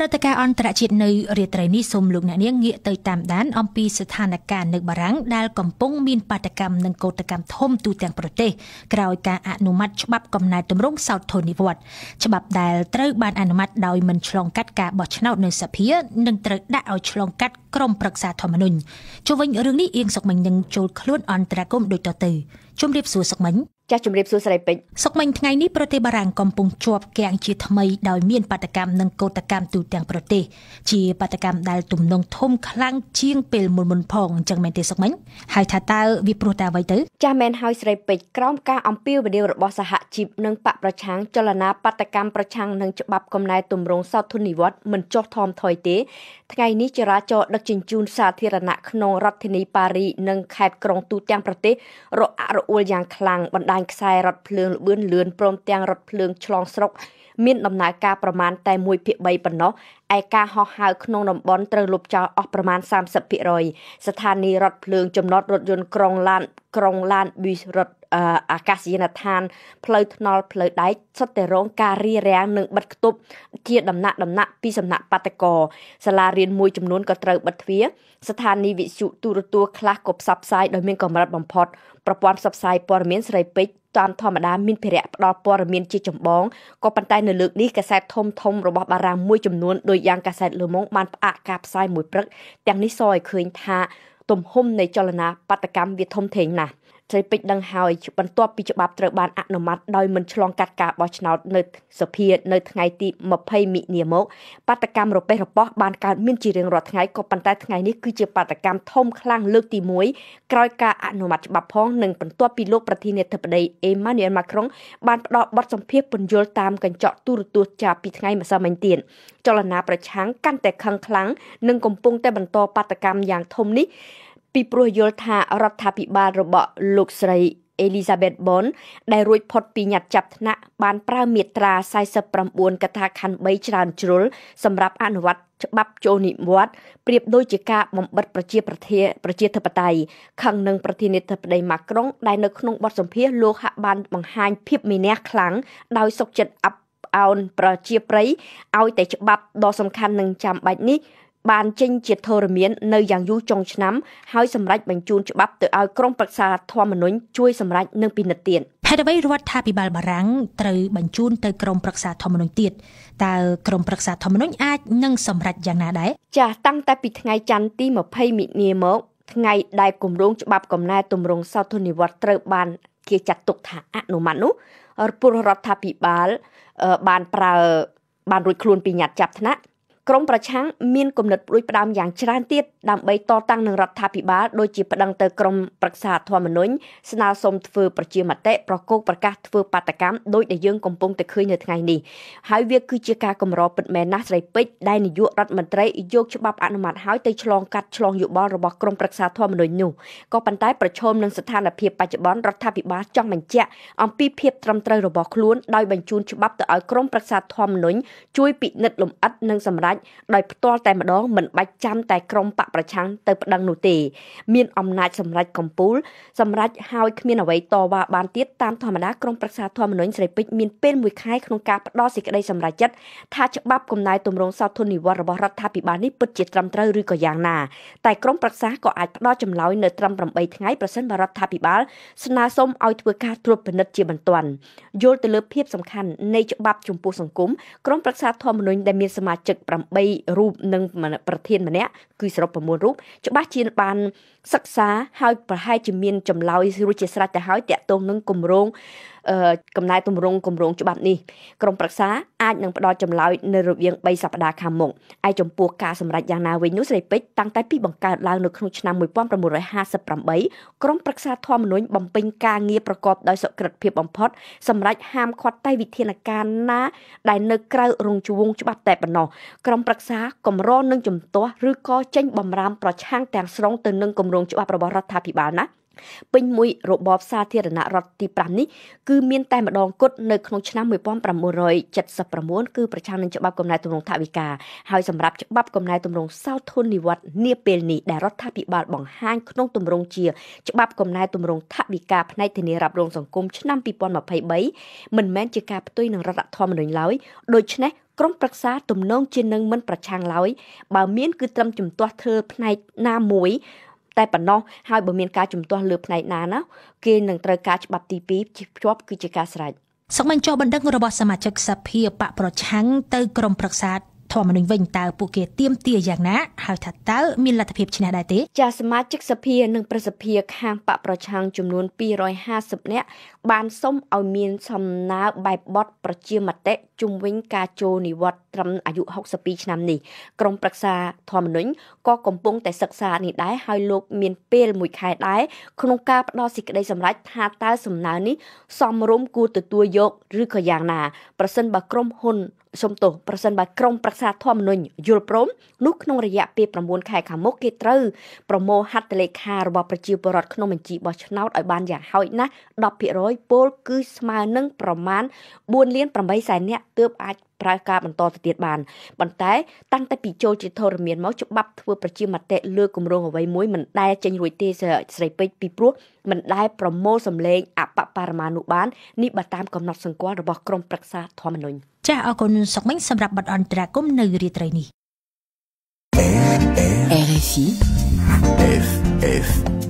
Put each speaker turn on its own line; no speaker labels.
ព្រឹត្តិការណ៍អន្តរជាតិនៅរាត្រីនេះសូមលោកអ្នកនាងងាកទៅតាមដានអំពីស្ថានភាពនៅបារាំងដែលកំពុងមានបាតកម្មនិងកោតកម្មធំទូទាំងប្រទេសក្រោយការអនុម័តច្បាប់កំណែទម្រង់សោតធននិវត្តច្បាប់ដែលត្រូវបានអនុម័តដោយមិនឆ្លងកាត់ការបោះឆ្នោតនៅសភានិងត្រូវដាក់ឲ្យឆ្លងកាត់ក្រមប្រឹក្សាធម្មនុញ្ញជុំវិញរឿងនេះអៀងសុកមិញនឹងចូលខ្លួនអន្តរាគមន៍ដូចតទៅជំរាបសួរសុកមិញចាស់ជំរាបសួរស្រីពេជ្រសុកមិញថ្ងៃនេះប្រទេសបារាំងកំពុងជាប់គាំងជាថ្មីដោយមានបាតកម្មនិងកោតកម្មទូទាំងប្រទេសជាបាតកម្មដែលទំនងធំខ្លាំងជាងពេលមុនមុនផងអញ្ចឹងមែនទេសុកមិញហើយថាតើវាព្រោះតែអ្វីទៅ
ចាស់មែនហើយស្រីពេជ្រក្រោមការអំពាវនាវរបស់សហជីពនិងបកប្រឆាំងចលនាបាតកម្មប្រឆាំងនឹងច្បាប់កំណែទម្រង់សោធននិវត្តមិនចោះថមថយទេ ថ្ងៃនេះចរាចរដឹកជញ្ជូនសាធារណៈក្នុងរដ្ឋធានីប៉ារីនិងខេត្តក្រុងទូទាំងប្រទេស រអាក់រអួលយ៉ាងខ្លាំងបណ្ដាញខ្សែរថភ្លើងល្បឿនលឿនព្រមទាំងរថភ្លើងឆ្លងស្រុក មានដំណើរការប្រមាណតែ1ភាគ3ប៉ុណ្ណោះឯការហោះហើរក្នុងតំបន់ត្រូវលុបចោលអស់ប្រមាណ30%ស្ថានីយ៍រថភ្លើងចំណតរថយន្តក្រុងឡាន ក្រុងឡានប៊ីសរថអាកាសយានដ្ឋានផ្លូវថ្នល់ផ្លូវដែកសុទ្ធតែរងការរារាំងនិងបិទគប់ជាដំណាក់ដំណាក់ពីសំណាក់បាតកោសាលារៀនមួយចំនួនក៏ត្រូវបិទទ្វារស្ថានីយវិទ្យុទូរទស្សន៍ខ្លះក៏ផ្សព្វផ្សាយដោយមានកម្រិតបំផុតប្រព័ន្ធផ្សព្វផ្សាយព័ត៌មានស្រីពេជ្រតាមធម្មតាមានភារៈផ្ដល់ព័ត៌មានជាចម្បងក៏ប៉ុន្តែនៅលើកនេះកាសែតធំធំរបស់បារាំងមួយចំនួនដោយយ៉ាងកាសែតលឺម៉ុងបានផ្អាកការផ្សាយមួយព្រឹកទាំងនេះសឲ្យឃើញថា ទំហំនៃចលនាបាតកម្មវាធំធេងណាស់ត្រីពេជ្រដឹងហើយបន្ទាប់ពីច្បាប់ត្រូវបានអនុម័តដោយមិនឆ្លងកាត់ការបោះឆ្នោតនៅសភានៅថ្ងៃទី20មិនិនាមកបាតកម្មរប៉េះរប៉ោះបានកើតមានជារៀងរាល់ថ្ងៃក៏ប៉ុន្តែថ្ងៃនេះគឺជាបាតកម្មធំខ្លាំងលើកទី1ក្រោយការអនុម័តច្បាប់ផងនិងបន្ទាប់ពីលោកប្រធានាធិបតីអេម៉ានូអែលម៉ាក្រុងបានផ្ដល់បទសម្ភាសពន្យល់តាមកញ្ចក់ទូរទស្សន៍ចាប់ពីថ្ងៃម្សិលមិញទៀតចលនាប្រឆាំងកាន់តែខឹងខ្លាំងនិងកំពុងតែបន្តបាតកម្មយ៉ាងធំនេះពីព្រោះយល់ថារដ្ឋាភិបាលរបស់លោកស្រីអេលីសាបេតប៊ុនដែលរួចផុតពីញត្តិចាប់ថ្នាក់បានប្រើមាត្រា49កថាខណ្ឌ3ច្រើនជ្រុលសម្រាប់អនុវត្តច្បាប់ចូលនិវត្តប្រៀបដូចជាការបំបិតប្រជាប្រធាប្រជាធិបតេយ្យខឹងនឹងប្រធានាធិបតីម៉ាក្រុង ដែលនៅក្នុងបទសម្ភាសលោកហាក់បានបង្ហាញភាពមានះខ្លាំងដោយសុកចិត្តអាប់អោនប្រជាប្រិយឲ្យតែច្បាប់ដ៏សំខាន់នឹងចាំបាច់នេះបានចេញជាធរមាននៅយ៉ាងយូរចុងឆ្នាំហើយសម្រាប់បញ្ជូនច្បាប់ទៅឲ្យក្រមប្រឹក្សាធម្មនុញ្ញជួយសម្រេចនិងពិនិត្យទៀតហេតុអ្វីរដ្ឋាភិ
បាលបារាំងត្រូវបញ្ជូនទៅក្រមប្រឹក្សាធម្មនុញ្ញទៀតតើក្រមប្រឹក្សាធម្មនុញ្ញអាច
នឹងសម្រេចយ៉ាងណាដែរចាស់តាំងតែពីថ្ងៃច័ន្ទទី20មិនិនាមកថ្ងៃដែលគម្រោងច្បាប់កំណែទម្រង់សោធននិវត្តត្រូវបានគេចាត់ទុកថាអនុម័តនោះពលរដ្ឋាភិបាលបានប្រើបានរួចខ្លួនពីញត្តិចាប់ថ្នាក់ក្រមប្រឆាំងមានគំនិតផ្ដួចផ្ដើមយ៉ាងច្រើនទៀតដើម្បីតតាំងនឹងរដ្ឋាភិបាលដូចជាប្តឹងទៅក្រមប្រឹក្សាធម្មនុញ្ញស្នើសុំធ្វើប្រជាមតិប្រកោកប្រកាសធ្វើបាតកម្មដោយដែលយើងកំពុងតែឃើញនៅថ្ងៃនេះហើយវាគឺជាការកម្រពិតមែនណាស់ស្រីពេជ្រដែលនាយករដ្ឋមន្ត្រីយកច្បាប់អនុម័តឲ្យទៅឆ្លងកាត់ឆ្លងយោបល់របស់ក្រមប្រឹក្សាធម្មនុញ្ញនោះក៏ប៉ុន្តែប្រឈមនឹងស្ថានភាពបច្ចុប្បន្នរដ្ឋាភិបាលចង់បញ្ជាក់អំពីភាពត្រឹមត្រូវរបស់ខ្លួនដោយបញ្ជូនច្បាប់ទៅឲ្យក្រមប្រឹក្សាធម្មនុញ្ញជួយពិនិត្យលម្អិតនិងសម្រេចចដោយផ្ទាល់តែម្ដងមិនបាច់ចាំតែក្រមបកប្រឆាំងទៅប្តឹងនោះទេមានអំណាចសម្រេចកំពូលសម្រេចហើយគ្មានអ្វីតវ៉ាបានទៀតតាមធម្មតាក្រមប្រឹក្សាធម្មនុញ្ញស្រីពេជ្រមានពេលមួយខែក្នុងការផ្ដល់សេចក្តីសម្រេចចិត្តថាច្បាប់គំណែទម្រង់សោធននិវត្តរបស់រដ្ឋាភិបាលនេះពិតជាត្រឹមត្រូវឬក៏យ៉ាងណាតែក្រមប្រឹក្សាក៏អាចផ្ដល់ចម្លើយនៅត្រឹម8ថ្ងៃប្រសិនបើរដ្ឋាភិបាលស្នើសុំឲ្យធ្វើការត្រួតពិនិត្យជាបន្ទាន់យល់ទៅលើ ភាពសំខាន់នៃច្បាប់ចំពោះសង្គមក្រមប្រឹក្សាធម្មនុញ្ញដែលមានសមាជិក8រូបនិងប្រធានម្នាក់គឺសរុប9រូបច្បាស់ជាបានសិក្សាហើយប្រហែលជាមានចម្លើយរួចជាស្រេចទៅហើយតាក់ទងនឹងគម្រោងកំណែទម្រង់គម្រោងច្បាប់នេះក្រុមប្រឹក្សាអាចនឹងផ្ដល់ចម្លើយនៅរយៈ3សប្តាហ៍ខាងមុខឯចំពោះការសម្រេចយ៉ាងណាវិញនោះស្រីពេជ្រតាំងតែពីបង្កើតឡើងនៅក្នុងឆ្នាំ1958ក្រុមប្រឹក្សាធម្មនុញ្ញបំពេញការងារប្រកបដោយសុក្រិតភាពបំផុតសម្រេចហាមឃាត់តែវិធានការណា ដែលនៅក្រៅ រងជួងច្បាប់តែប៉ុណ្ណោះក្រុមប្រឹក្សាកម្រនឹងជំទាស់ឬក៏ចេញបំរាមប្រឆាំងទាំងស្រុងទៅនឹងគម្រោងច្បាប់របស់រដ្ឋាភិបាលណាពេញមួយរបបសាធារណរដ្ឋទី5នេះគឺមានតែម្ដងគត់នៅក្នុងឆ្នាំ1979គឺប្រឆាំងនឹងច្បាប់កំណែទម្រង់ថវិកាហើយសម្រាប់ច្បាប់កំណែទម្រង់សោធននិវត្តនាពេលនេះដែលរដ្ឋាភិបាលបង្ហាញក្នុងទម្រង់ជាច្បាប់កំណែទម្រង់ថវិកាផ្នែកធានារ៉ាប់រងសង្គមឆ្នាំ2023មិនមែនជាការផ្ទុយនឹងរដ្ឋធម្មនុញ្ញឡើយដូច្នេះក្រុមប្រឹក្សាទំនងជានឹងមិនប្រឆាំងឡើយបើ មានគឺត្រឹមជំទាស់ធ្វើផ្នែកណាមួយតែប៉ុណ្ណោះហើយបើមានការជំទាស់លើផ្នែកណាណាគេនឹងត្រូវការច្បាប់ទី2ភ្ជាប់គឺជាការស្រេច
សកម្មបញ្ចុះបណ្ដឹងរបស់សមាជិកសភាបកប្រឆាំងទៅក្រមប្រឹក្សាធម្មនុញ្ញវិញតើពួកគេទៀមទាយ៉ាងណាហើយថាតើមានលទ្ធភាពឈ្នះដែ
រទេ ចាសមាជិកសភានិងប្រសិទ្ធភាពខាងបកប្រឆាំងចំនួន250នាក់បានសុំឲ្យមានសំណើបែបបទប្រជាមតិជុំវិញការចូលនិវត្តន៍ត្រឹមអាយុ62ឆ្នាំនេះក្រុមប្រឹក្សា ធម្មនុញ្ញក៏កំពុងតែសិក្សានេះដែរហើយលោកមានពេលមួយខែដែរក្នុងការផ្ដល់សេចក្តីសម្រេចថាតើសំណើនេះសមរម្យគួរទទួលយកឬក៏យ៉ាងណា ប្រសិនបើក្រុមហ៊ុនសុំទោសប្រសិនបើក្រមប្រឹក្សាធម្មនុញ្ញយល់ព្រមនោះក្នុងរយៈពេល9ខែខាងមុខគេត្រូវប្រមូលហត្ថលេខារបស់ប្រជាពលរដ្ឋក្នុងបញ្ជីបោះឆ្នោតឲ្យបានយ៉ាងហោចណាស់10%ពលគឺស្មើនឹងប្រមាណ4លាន8សែននាក់ទើបអាចប្រើការបន្តទៅទៀតបានប៉ុន្តែ តាំងតែពីចូលជាធរមានមកច្បាប់ធ្វើប្រជាមតិលើគម្រោងអ្វីមួយមិនដែលចេញរួចទេស្រីពេជ្រពីព្រោះមិនដែលប្រមូលសម្លេងអបបរមានុបាននេះបើតាមកំណត់សង្កល់របស់ក្រមប្រឹក្សាធម្មនុញ្ញ
ចាស់អរគុណសុកមិញសម្រាប់បទអន្តរាគមនៅរាត្រីន
េះ RFI FFI